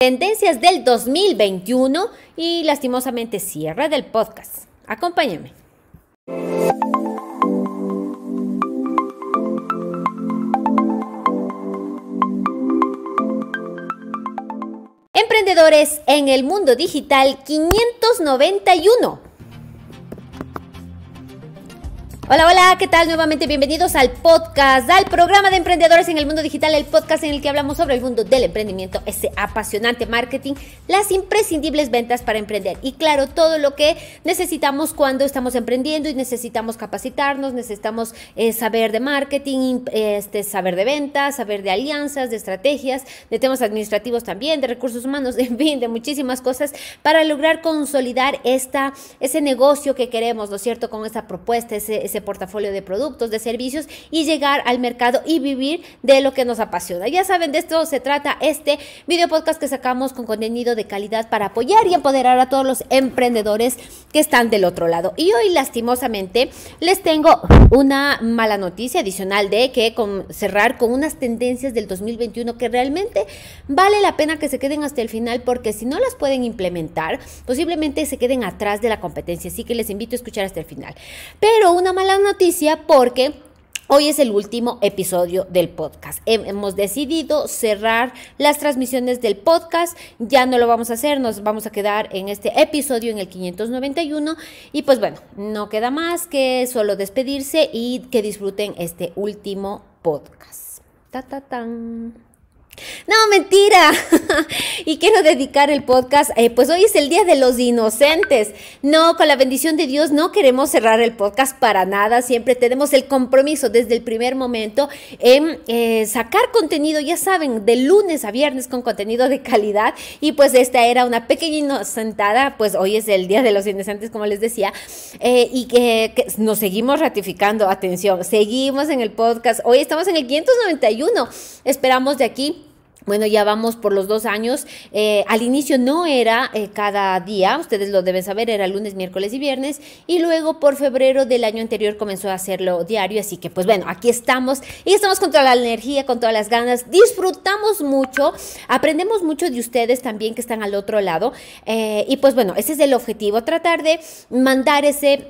Tendencias del 2021 y lastimosamente cierra del podcast. Acompáñame. Emprendedores en el mundo digital 591. Hola, hola, ¿qué tal? Nuevamente bienvenidos al podcast, al programa de emprendedores en el mundo digital, el podcast en el que hablamos sobre el mundo del emprendimiento, ese apasionante marketing, las imprescindibles ventas para emprender y claro, todo lo que necesitamos cuando estamos emprendiendo y necesitamos capacitarnos, necesitamos eh, saber de marketing, este, saber de ventas, saber de alianzas, de estrategias, de temas administrativos también, de recursos humanos, en fin, de muchísimas cosas para lograr consolidar esta, ese negocio que queremos, ¿no es cierto? Con esa propuesta, ese portafolio de productos, de servicios y llegar al mercado y vivir de lo que nos apasiona. Ya saben, de esto se trata este video podcast que sacamos con contenido de calidad para apoyar y empoderar a todos los emprendedores que están del otro lado. Y hoy, lastimosamente, les tengo una mala noticia adicional de que con, cerrar con unas tendencias del 2021 que realmente vale la pena que se queden hasta el final porque si no las pueden implementar, posiblemente se queden atrás de la competencia. Así que les invito a escuchar hasta el final. Pero una mala la noticia porque Hoy es el último episodio del podcast. Hemos decidido cerrar las transmisiones del podcast. Ya no lo vamos a hacer, nos vamos a quedar en este episodio, en el 591. Y pues bueno, no queda más que solo despedirse y que disfruten este último podcast. Ta, ta, no, mentira. y quiero dedicar el podcast, eh, pues hoy es el Día de los Inocentes. No, con la bendición de Dios no queremos cerrar el podcast para nada. Siempre tenemos el compromiso desde el primer momento en eh, sacar contenido, ya saben, de lunes a viernes con contenido de calidad. Y pues esta era una pequeña inocentada, pues hoy es el Día de los Inocentes, como les decía. Eh, y que nos seguimos ratificando, atención, seguimos en el podcast. Hoy estamos en el 591. Esperamos de aquí bueno, ya vamos por los dos años. Eh, al inicio no era eh, cada día, ustedes lo deben saber, era lunes, miércoles y viernes. Y luego por febrero del año anterior comenzó a hacerlo diario. Así que pues bueno, aquí estamos. Y estamos con toda la energía, con todas las ganas. Disfrutamos mucho, aprendemos mucho de ustedes también que están al otro lado. Eh, y pues bueno, ese es el objetivo, tratar de mandar ese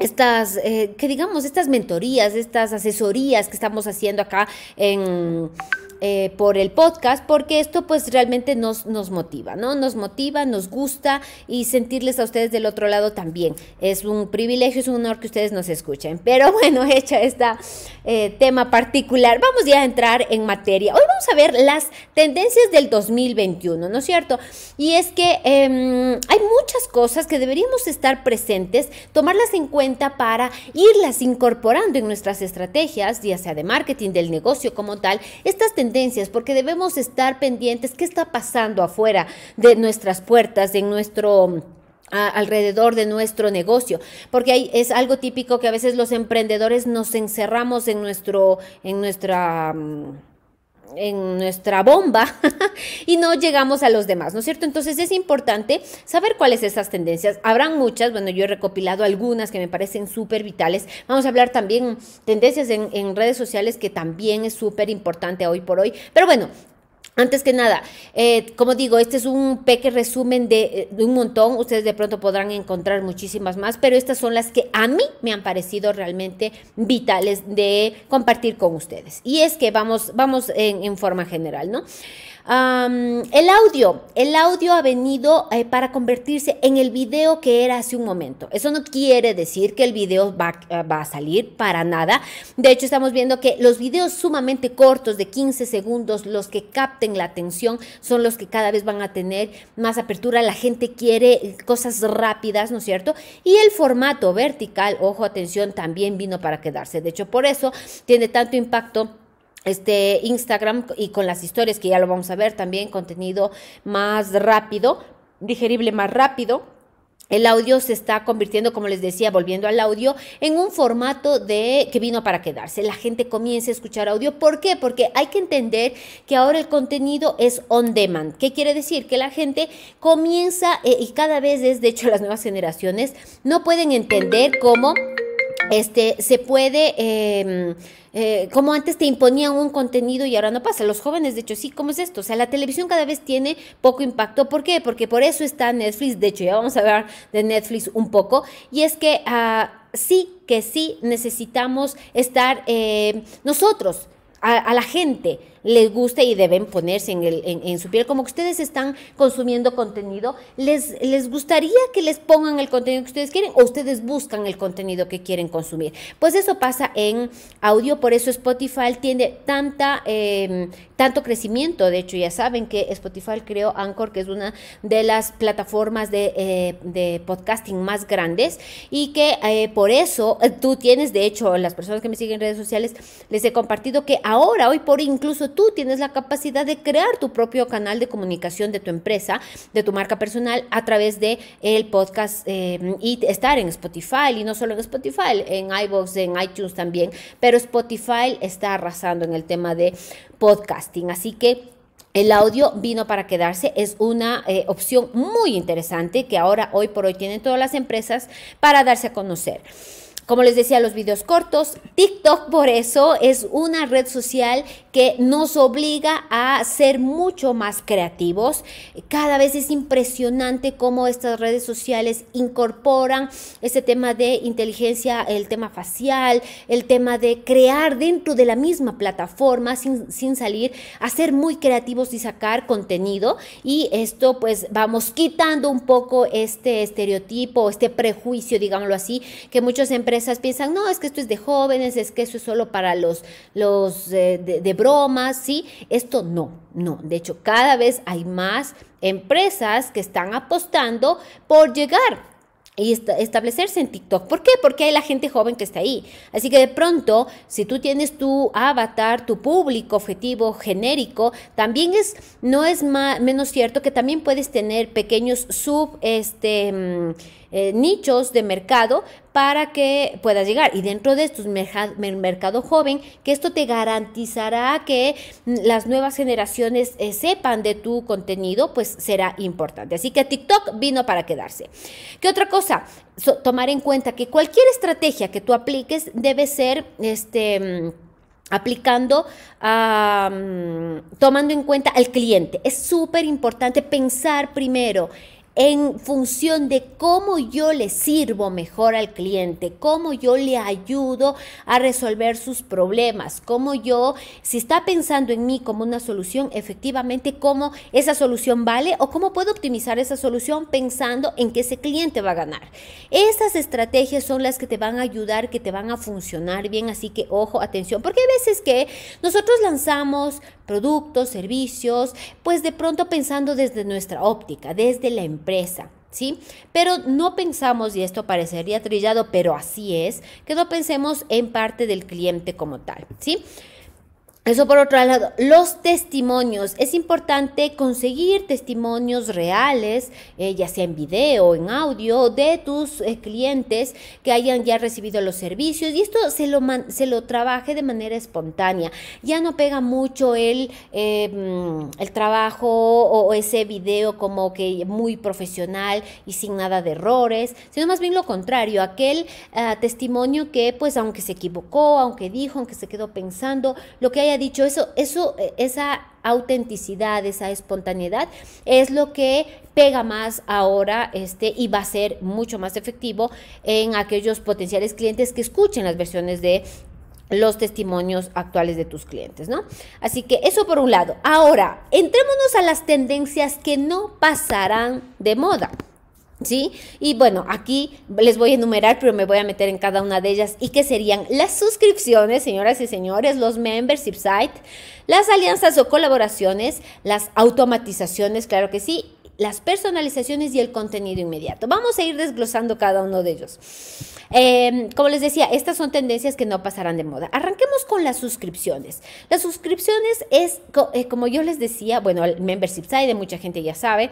estas, que digamos, estas mentorías, estas asesorías que estamos haciendo acá en eh, por el podcast, porque esto pues realmente nos, nos motiva, ¿no? Nos motiva, nos gusta y sentirles a ustedes del otro lado también. Es un privilegio, es un honor que ustedes nos escuchen. Pero bueno, hecha este eh, tema particular, vamos ya a entrar en materia. Hoy vamos a ver las tendencias del 2021, ¿no es cierto? Y es que em, hay muchas cosas que deberíamos estar presentes, tomarlas en cuenta para irlas incorporando en nuestras estrategias, ya sea de marketing, del negocio como tal, estas tendencias tendencias, porque debemos estar pendientes qué está pasando afuera de nuestras puertas, en nuestro alrededor de nuestro negocio, porque ahí es algo típico que a veces los emprendedores nos encerramos en nuestro en nuestra mm, en nuestra bomba y no llegamos a los demás, ¿no es cierto? Entonces es importante saber cuáles esas tendencias. Habrán muchas, bueno, yo he recopilado algunas que me parecen súper vitales. Vamos a hablar también tendencias en, en redes sociales que también es súper importante hoy por hoy. Pero bueno, antes que nada, eh, como digo, este es un pequeño resumen eh, de, un montón. Ustedes de pronto podrán encontrar muchísimas más, pero estas son las que a mí me han parecido realmente vitales de compartir con ustedes. Y es que vamos, vamos en, forma general, ¿no? el audio, el audio ha venido eh, para convertirse en el video que era hace un momento. Eso no quiere decir que el video va, a salir para nada. De hecho, estamos viendo que los videos sumamente cortos de 15 segundos, los que captan en la atención, son los que cada vez van a tener más apertura, la gente quiere cosas rápidas, ¿no es cierto? Y el formato vertical, ojo, atención, también vino para quedarse. De hecho, por eso tiene tanto impacto este Instagram y con las historias que ya lo vamos a ver también contenido más rápido, digerible más rápido el audio se está convirtiendo, como les decía, volviendo al audio, en un formato de que vino para quedarse. La gente comienza a escuchar audio. ¿Por qué? Porque hay que entender que ahora el contenido es on demand. ¿Qué quiere decir? Que la gente comienza eh, y cada vez es, de hecho, las nuevas generaciones no pueden entender cómo este, se puede, em, eh, como antes te imponían un contenido y ahora no pasa. Los jóvenes, de hecho, sí, ¿cómo es esto? O sea, la televisión cada vez tiene poco impacto. ¿Por qué? Porque por eso está Netflix. De hecho, ya vamos a hablar de Netflix un poco. Y es que ah, sí, que sí necesitamos estar eh, nosotros, a la gente les guste y deben ponerse en, su piel, como que ustedes están consumiendo contenido, les, les gustaría que les pongan el contenido que ustedes quieren o ustedes buscan el contenido que quieren consumir. Pues eso pasa en audio, por eso Spotify tiene tanta, em, tanto crecimiento, de hecho ya saben que Spotify creó Anchor, que es una de las plataformas de, eh, podcasting más grandes y que eh, por eso eh, tú tienes, de hecho, las personas que me siguen en redes sociales, les he compartido que ahora, hoy por incluso tú tienes la capacidad de crear tu propio canal de comunicación de tu empresa, de tu marca personal a través de el podcast eh, y estar en Spotify y no solo en Spotify, en iVoox, en iTunes también, pero Spotify está arrasando en el tema de podcasting, así que el audio vino para quedarse, es una eh, opción muy interesante que ahora, hoy por hoy, tienen todas las empresas para darse a conocer. Como les decía, los videos cortos, TikTok por eso es una red social que nos obliga a ser mucho más creativos. Cada vez es impresionante cómo estas redes sociales incorporan este tema de inteligencia, el tema facial, el tema de crear dentro de la misma plataforma sin, salir, a ser muy creativos y sacar contenido. Y esto pues vamos quitando un poco este estereotipo, este prejuicio, digámoslo así, que muchos empresas piensan, no, es que esto es de jóvenes, es que eso es solo para los, los eh, de, bromas, ¿sí? Esto no, no. De hecho, cada vez hay más empresas que están apostando por llegar y establecerse en TikTok. ¿Por qué? Porque hay la gente joven que está ahí. Así que de pronto, si tú tienes tu avatar, tu público objetivo genérico, también es no es menos cierto que también puedes tener pequeños sub este mm, eh, nichos de mercado para que puedas llegar. Y dentro de estos mercado joven, que esto te garantizará que mm, las nuevas generaciones eh, sepan de tu contenido, pues será importante. Así que TikTok vino para quedarse. ¿Qué otra cosa? tomar en cuenta que cualquier estrategia que tú apliques debe ser este mm, aplicando, tomando en cuenta al cliente. Es súper importante pensar primero en función de cómo yo le sirvo mejor al cliente, cómo yo le ayudo a resolver sus problemas, cómo yo, si está pensando en mí como una solución, efectivamente, cómo esa solución vale o cómo puedo optimizar esa solución pensando en que ese cliente va a ganar. Estas estrategias son las que te van a ayudar, que te van a funcionar bien, así que ojo, atención, porque hay veces que nosotros lanzamos productos, servicios, pues de pronto pensando desde nuestra óptica, desde la empresa empresa. ¿Sí? Pero no pensamos, y esto parecería trillado, pero así es, que no pensemos en parte del cliente como tal, ¿sí? Eso por otro lado, los testimonios. Es importante conseguir testimonios reales, eh, ya sea en video, en audio, de tus eh, clientes que hayan ya recibido los servicios. Y esto se lo, se lo trabaje de manera espontánea. Ya no pega mucho el, eh, mm, el trabajo o, ese video como que muy profesional y sin nada de errores, sino más bien lo contrario, aquel ah, testimonio que pues aunque se equivocó, aunque dijo, aunque se quedó pensando, lo que haya dicho eso, eso eh, esa autenticidad, esa espontaneidad es lo que pega más ahora este, y va a ser mucho más efectivo en aquellos potenciales clientes que escuchen las versiones de los testimonios actuales de tus clientes, ¿no? Así que eso por un lado. Ahora, entrémonos a las tendencias que no pasarán de moda. Y bueno, aquí les voy a enumerar, pero me voy a meter en cada una de ellas y que serían las suscripciones, señoras y señores, los membership site, las alianzas o colaboraciones, las automatizaciones, claro que sí, las personalizaciones y el contenido inmediato. Vamos a ir desglosando cada uno de ellos. Em, como les decía, estas son tendencias que no pasarán de moda. Arranquemos con las suscripciones. Las suscripciones es, eh, como yo les decía, bueno, el membership site, mucha gente ya sabe,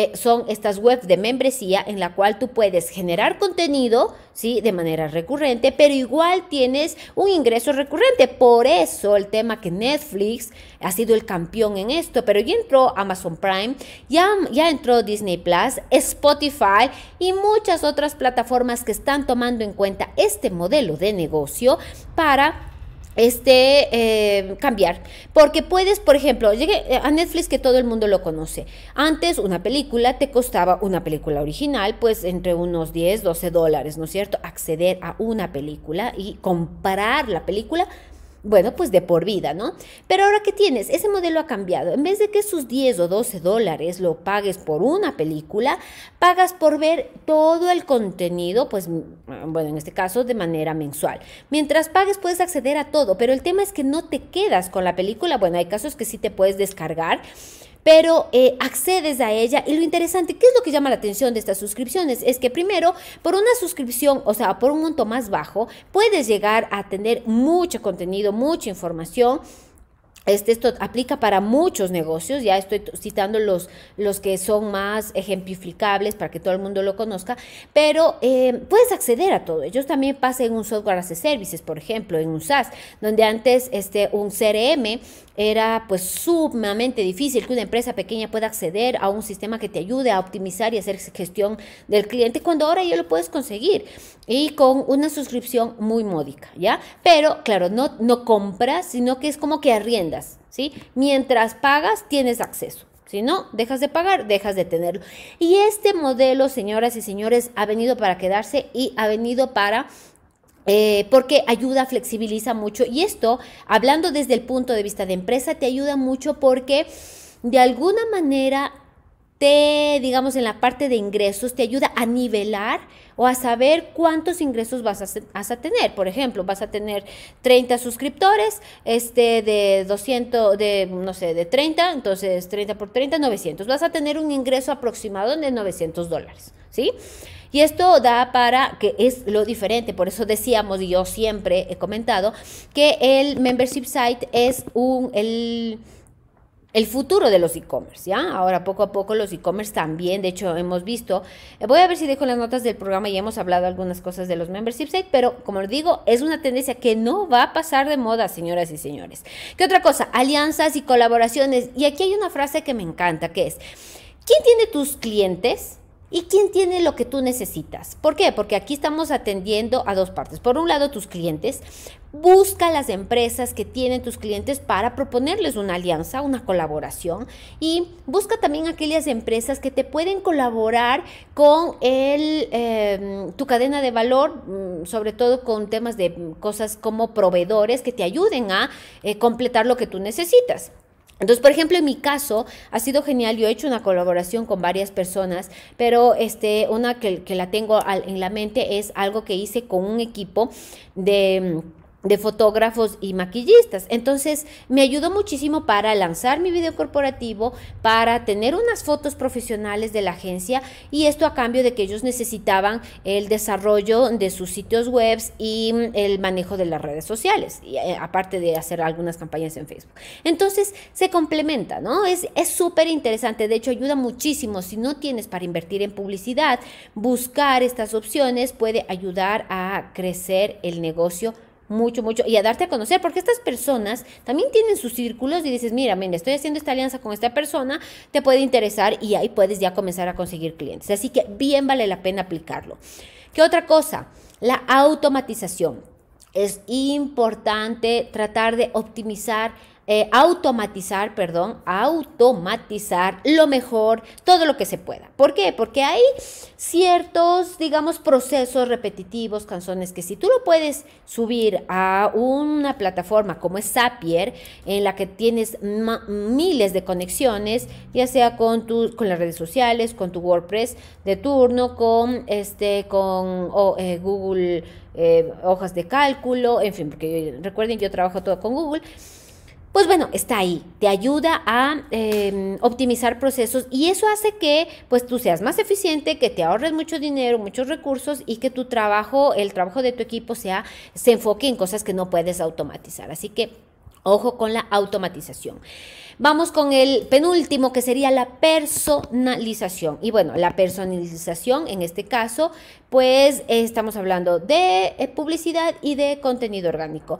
eh, son estas webs de membresía en la cual tú puedes generar contenido, ¿sí? De manera recurrente, pero igual tienes un ingreso recurrente. Por eso el tema que Netflix ha sido el campeón en esto, pero ya entró Amazon Prime, ya, ya entró Disney Plus, Spotify y muchas otras plataformas que están tomando en cuenta este modelo de negocio para este, eh, cambiar. Porque puedes, por ejemplo, llegué a Netflix que todo el mundo lo conoce. Antes una película te costaba una película original, pues entre unos 10, 12 dólares, ¿no es cierto? Acceder a una película y comprar la película bueno, pues de por vida, ¿no? Pero ahora que tienes, ese modelo ha cambiado. En vez de que sus 10 o 12 dólares lo pagues por una película, pagas por ver todo el contenido, pues, mm, bueno, en este caso de manera mensual. Mientras pagues puedes acceder a todo, pero el tema es que no te quedas con la película. Bueno, hay casos que sí te puedes descargar pero eh, accedes a ella y lo interesante, ¿qué es lo que llama la atención de estas suscripciones? Es que primero, por una suscripción, o sea, por un monto más bajo, puedes llegar a tener mucho contenido, mucha información, este, esto aplica para muchos negocios, ya estoy citando los, los que son más ejemplificables para que todo el mundo lo conozca, pero eh, puedes acceder a todo. Ellos también pasan en un software as a services, por ejemplo, en un SaaS, donde antes este, un CRM era pues sumamente difícil que una empresa pequeña pueda acceder a un sistema que te ayude a optimizar y hacer gestión del cliente, cuando ahora ya lo puedes conseguir y con una suscripción muy módica, ¿ya? Pero claro, no, no compras, sino que es como que arriendas Mientras pagas, tienes acceso. Si no, dejas de pagar, dejas de tenerlo. Y este modelo, señoras y señores, ha venido para quedarse y ha venido para eh, porque ayuda, flexibiliza mucho. Y esto, hablando desde el punto de vista de empresa, te ayuda mucho porque de alguna manera te, digamos, en la parte de ingresos, te ayuda a nivelar o a saber cuántos ingresos vas a, tener. Por ejemplo, vas a tener 30 suscriptores, este de 200, de, no sé, de 30, entonces 30 por 30, 900. Vas a tener un ingreso aproximado de 900 dólares, ¿sí? Y esto da para que es lo diferente, por eso decíamos y yo siempre he comentado que el membership site es un, el, el futuro de los e-commerce, ¿ya? Ahora poco a poco los e-commerce también, de hecho hemos visto, voy a ver si dejo las notas del programa y hemos hablado algunas cosas de los membership sites, pero como les digo, es una tendencia que no va a pasar de moda, señoras y señores. ¿Qué otra cosa? Alianzas y colaboraciones. Y aquí hay una frase que me encanta, que es, ¿quién tiene tus clientes? ¿Y quién tiene lo que tú necesitas? ¿Por qué? Porque aquí estamos atendiendo a dos partes. Por un lado, tus clientes. Busca las empresas que tienen tus clientes para proponerles una alianza, una colaboración. Y busca también aquellas empresas que te pueden colaborar con em, tu cadena de valor, mm, sobre todo con temas de cosas como proveedores que te ayuden a eh, completar lo que tú necesitas. Entonces, por ejemplo, en mi caso ha sido genial, yo he hecho una colaboración con varias personas, pero este, una que, que la tengo en la mente es algo que hice con un equipo de mm, de fotógrafos y maquillistas. Entonces me ayudó muchísimo para lanzar mi video corporativo, para tener unas fotos profesionales de la agencia y esto a cambio de que ellos necesitaban el desarrollo de sus sitios web y mm, el manejo de las redes sociales, y, eh, aparte de hacer algunas campañas en Facebook. Entonces se complementa, ¿no? Es súper interesante, de hecho ayuda muchísimo. Si no tienes para invertir en publicidad, buscar estas opciones puede ayudar a crecer el negocio mucho, mucho, y a darte a conocer, porque estas personas también tienen sus círculos y dices, mira, mira, estoy haciendo esta alianza con esta persona, te puede interesar y ahí puedes ya comenzar a conseguir clientes. Así que bien vale la pena aplicarlo. ¿Qué otra cosa? La automatización. Es importante tratar de optimizar eh, automatizar, perdón, automatizar lo mejor, todo lo que se pueda. ¿Por qué? Porque hay ciertos, digamos, procesos repetitivos, canciones que si tú lo puedes subir a una plataforma como es Zapier, en la que tienes miles de conexiones, ya sea con, tu, con las redes sociales, con tu WordPress de turno, con, este, con eh, Google eh, hojas de cálculo, en fin, porque recuerden, que yo trabajo todo con Google pues bueno, está ahí, te ayuda a em, optimizar procesos y eso hace que pues tú seas más eficiente, que te ahorres mucho dinero, muchos recursos y que tu trabajo, el trabajo de tu equipo sea, se enfoque en cosas que no puedes automatizar. Así que ojo con la automatización. Vamos con el penúltimo que sería la personalización. Y bueno, la personalización en este caso, pues eh, estamos hablando de eh, publicidad y de contenido orgánico.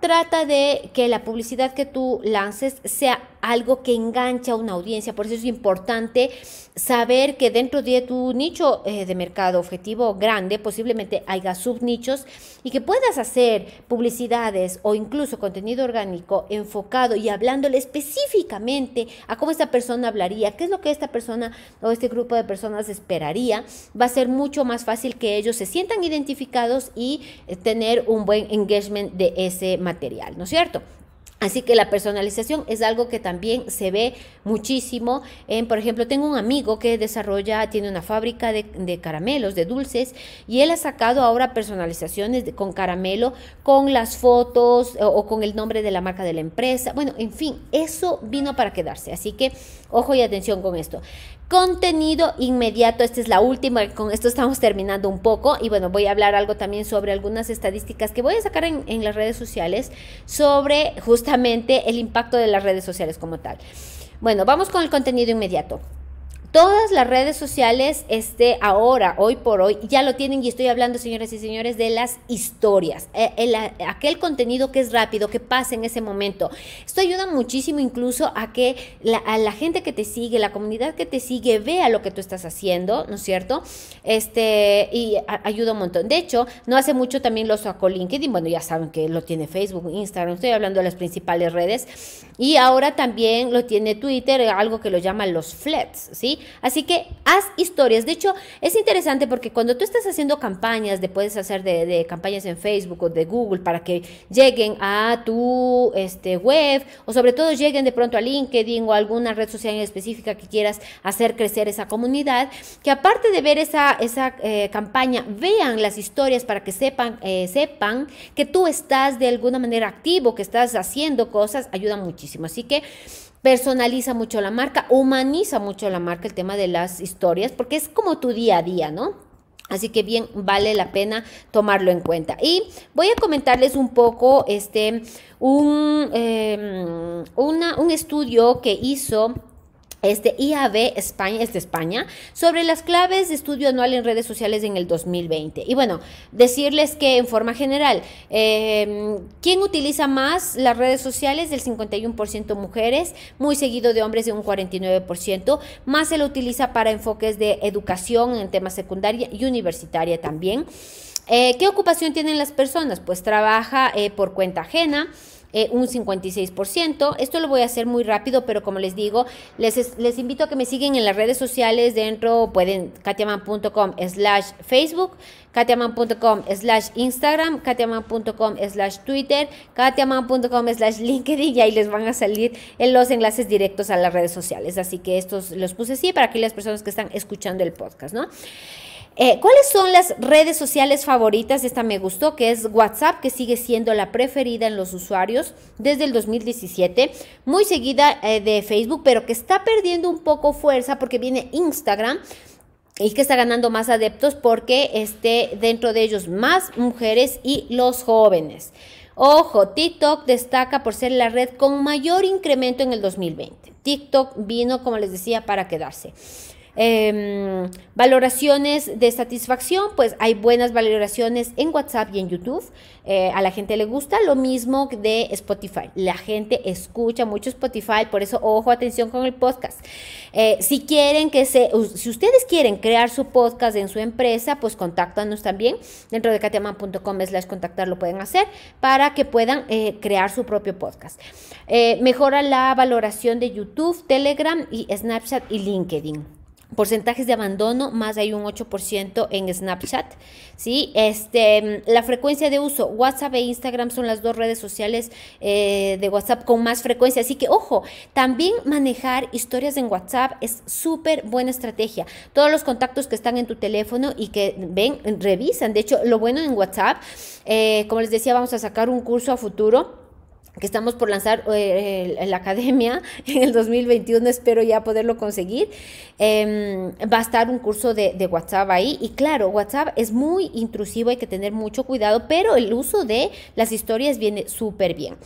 Trata de que la publicidad que tú lances sea algo que engancha a una audiencia. Por eso es importante saber que dentro de tu nicho eh, de mercado objetivo grande posiblemente haya subnichos y que puedas hacer publicidades o incluso contenido orgánico enfocado y hablándole específicamente a cómo esta persona hablaría, qué es lo que esta persona o este grupo de personas esperaría. Va a ser mucho más fácil que ellos se sientan identificados y eh, tener un buen engagement de ese material material, ¿no es cierto? Así que la personalización es algo que también se ve muchísimo. En, por ejemplo, tengo un amigo que desarrolla, tiene una fábrica de, caramelos, de dulces, y él ha sacado ahora personalizaciones con caramelo, con las fotos o, con el nombre de la marca de la empresa. Bueno, en fin, eso vino para quedarse. Así que ojo y atención con esto. Contenido inmediato, esta es la última, con esto estamos terminando un poco y bueno, voy a hablar algo también sobre algunas estadísticas que voy a sacar en, las redes sociales sobre justamente el impacto de las redes sociales como tal. Bueno, vamos con el contenido inmediato. Todas las redes sociales, este, ahora, hoy por hoy, ya lo tienen y estoy hablando, señoras y señores, de las historias, eh, aquel contenido que es rápido, que pasa en ese momento. Esto ayuda muchísimo incluso a que la, a la gente que te sigue, la comunidad que te sigue, vea lo que tú estás haciendo, ¿no es cierto? Este, y ayuda un montón. De hecho, no hace mucho también lo sacó LinkedIn, bueno, ya saben que lo tiene Facebook, Instagram, estoy hablando de las principales redes y ahora también lo tiene Twitter, algo que lo llaman los flats, ¿sí? Así que haz historias. De hecho, es interesante porque cuando tú estás haciendo campañas, puedes hacer de, campañas en Facebook o de Google para que lleguen a tu este, web o sobre todo lleguen de pronto a LinkedIn o alguna red social específica que quieras hacer crecer esa comunidad, que aparte de ver esa, esa eh, campaña, vean las historias para que sepan, eh, sepan que tú estás de alguna manera activo, que estás haciendo cosas, ayuda muchísimo. Así que personaliza mucho la marca, humaniza mucho la marca el tema de las historias, porque es como tu día a día, ¿no? Así que bien, vale la pena tomarlo en cuenta. Y voy a comentarles un poco este, un, em, un estudio que hizo este IAB España, es de España, sobre las claves de estudio anual en redes sociales en el 2020. Y bueno, decirles que en forma general, em, ¿quién utiliza más las redes sociales? Del 51% mujeres, muy seguido de hombres de un 49%, más se lo utiliza para enfoques de educación en temas secundaria y universitaria también. Eh, ¿Qué ocupación tienen las personas? Pues trabaja eh, por cuenta ajena eh, un 56%. Esto lo voy a hacer muy rápido, pero como les digo, les, les invito a que me siguen en las redes sociales dentro, pueden katiaman.com slash Facebook, katiaman.com slash Instagram, katiaman.com slash Twitter, katiaman.com slash LinkedIn y ahí les van a salir en los enlaces directos a las redes sociales. Así que estos los puse así para que las personas que están escuchando el podcast, ¿no? Eh, ¿Cuáles son las redes sociales favoritas? Esta me gustó, que es WhatsApp, que sigue siendo la preferida en los usuarios desde el 2017, muy seguida eh, de Facebook, pero que está perdiendo un poco fuerza porque viene Instagram y que está ganando más adeptos porque esté dentro de ellos más mujeres y los jóvenes. Ojo, TikTok destaca por ser la red con mayor incremento en el 2020. TikTok vino, como les decía, para quedarse. Em, valoraciones de satisfacción, pues hay buenas valoraciones en WhatsApp y en YouTube. Eh, a la gente le gusta lo mismo de Spotify. La gente escucha mucho Spotify, por eso ojo, atención con el podcast. Eh, si quieren que se, si ustedes quieren crear su podcast en su empresa, pues contáctanos también. Dentro de katiaman.com slash contactar lo pueden hacer para que puedan eh, crear su propio podcast. mejora la valoración de YouTube, Telegram y Snapchat y LinkedIn porcentajes de abandono, más hay un 8% en Snapchat, ¿sí? Este, la frecuencia de uso, WhatsApp e Instagram son las dos redes sociales eh, de WhatsApp con más frecuencia, así que ojo, también manejar historias en WhatsApp es súper buena estrategia. Todos los contactos que están en tu teléfono y que ven, revisan, de hecho, lo bueno en WhatsApp, eh, como les decía, vamos a sacar un curso a futuro que estamos por lanzar eh, la academia en el 2021, espero ya poderlo conseguir. Em, va a estar un curso de, WhatsApp ahí y claro, WhatsApp es muy intrusivo, hay que tener mucho cuidado, pero el uso de las historias viene súper bien.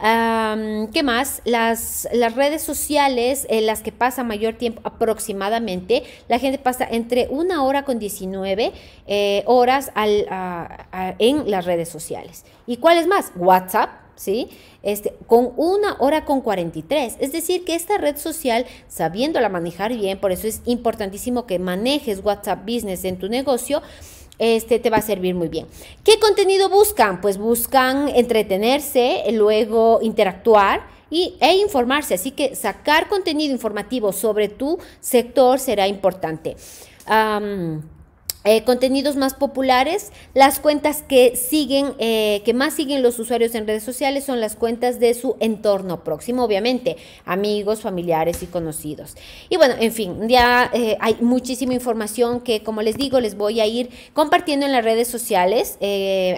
¿Qué más? Las, las redes sociales en eh, las que pasa mayor tiempo aproximadamente, la gente pasa entre una hora con 19 eh, horas en las redes sociales. ¿Y cuál es más? WhatsApp, ¿sí? Este, con una hora con 43. Es decir, que esta red social, sabiéndola manejar bien, por eso es importantísimo que manejes WhatsApp Business en tu negocio, este te va a servir muy bien. ¿Qué contenido buscan? Pues buscan entretenerse, luego interactuar y, e informarse. Así que sacar contenido informativo sobre tu sector será importante. Eh, contenidos más populares, las cuentas que siguen, eh, que más siguen los usuarios en redes sociales son las cuentas de su entorno próximo, obviamente, amigos, familiares y conocidos. Y bueno, en fin, ya eh, hay muchísima información que, como les digo, les voy a ir compartiendo en las redes sociales,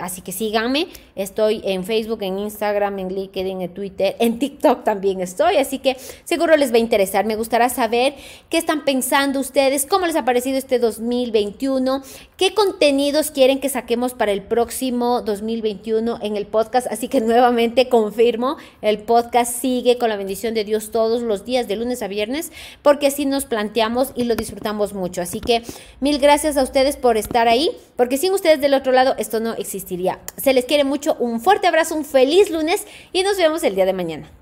así que síganme, estoy en Facebook, en Instagram, en LinkedIn, en Twitter, en TikTok también estoy, así que seguro les va a interesar, me gustará saber qué están pensando ustedes, cómo les ha parecido este 2021, ¿Qué contenidos quieren que saquemos para el próximo 2021 en el podcast? Así que nuevamente confirmo, el podcast sigue con la bendición de Dios todos los días, de lunes a viernes, porque así nos planteamos y lo disfrutamos mucho. Así que mil gracias a ustedes por estar ahí, porque sin ustedes del otro lado esto no existiría. Se les quiere mucho, un fuerte abrazo, un feliz lunes y nos vemos el día de mañana.